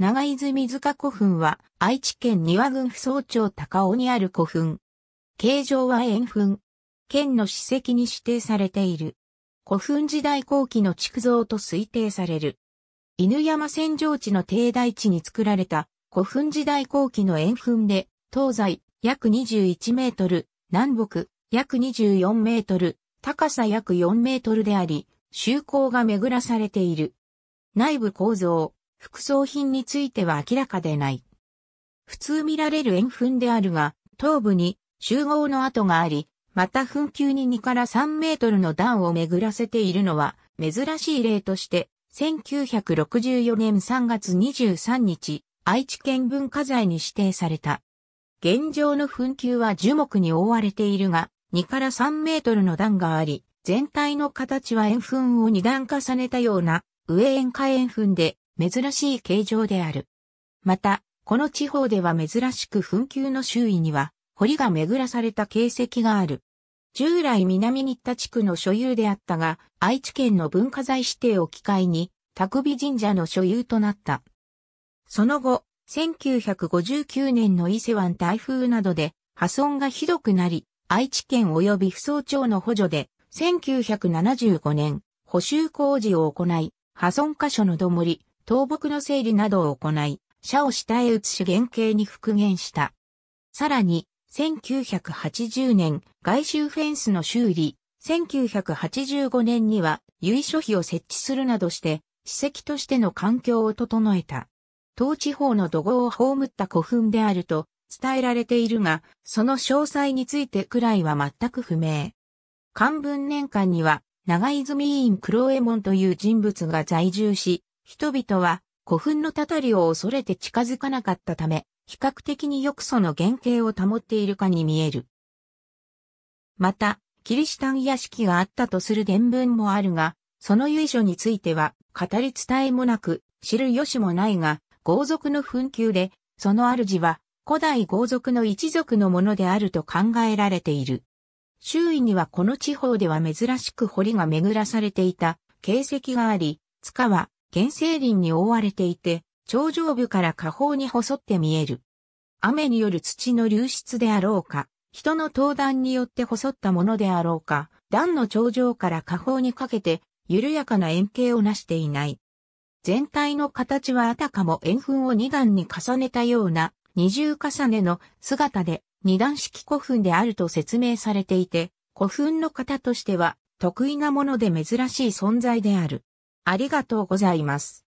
長泉塚古墳は愛知県庭郡扶総町高尾にある古墳。形状は円墳。県の史跡に指定されている。古墳時代後期の築造と推定される。犬山戦場地の低台地に作られた古墳時代後期の円墳で、東西約21メートル、南北約24メートル、高さ約4メートルであり、周口が巡らされている。内部構造。副葬品については明らかでない。普通見られる円墳であるが、頭部に集合の跡があり、また墳丘に2から3メートルの段を巡らせているのは珍しい例として、1964年3月23日、愛知県文化財に指定された。現状の墳丘は樹木に覆われているが、2から3メートルの段があり、全体の形は円墳を2段重ねたような、上円下円墳で、珍しい形状である。また、この地方では珍しく墳丘の周囲には、堀が巡らされた形跡がある。従来南日田地区の所有であったが、愛知県の文化財指定を機会に、宅美神社の所有となった。その後、1959年の伊勢湾台風などで破損がひどくなり、愛知県及び扶桑町の補助で、1975年、補修工事を行い、破損箇所のどもり、倒木の整理などを行い、社を下へ移し原型に復元した。さらに、1980年、外周フェンスの修理、1985年には、由緒碑を設置するなどして、史跡としての環境を整えた。当地方の土豪を葬った古墳であると伝えられているが、その詳細についてくらいは全く不明。漢文年間には、長泉院黒江門という人物が在住し、人々は古墳のたたりを恐れて近づかなかったため、比較的によくその原型を保っているかに見える。また、キリシタン屋敷があったとする伝聞もあるが、その由緒については語り伝えもなく、知る由もないが、豪族の紛糾で、その主は古代豪族の一族のものであると考えられている。周囲にはこの地方では珍しく堀が巡らされていた形跡があり、塚は原生林に覆われていて、頂上部から下方に細って見える。雨による土の流出であろうか、人の登壇によって細ったものであろうか、段の頂上から下方にかけて、緩やかな円形をなしていない。全体の形はあたかも円墳を二段に重ねたような二重重ねの姿で二段式古墳であると説明されていて、古墳の型としては得意なもので珍しい存在である。ありがとうございます。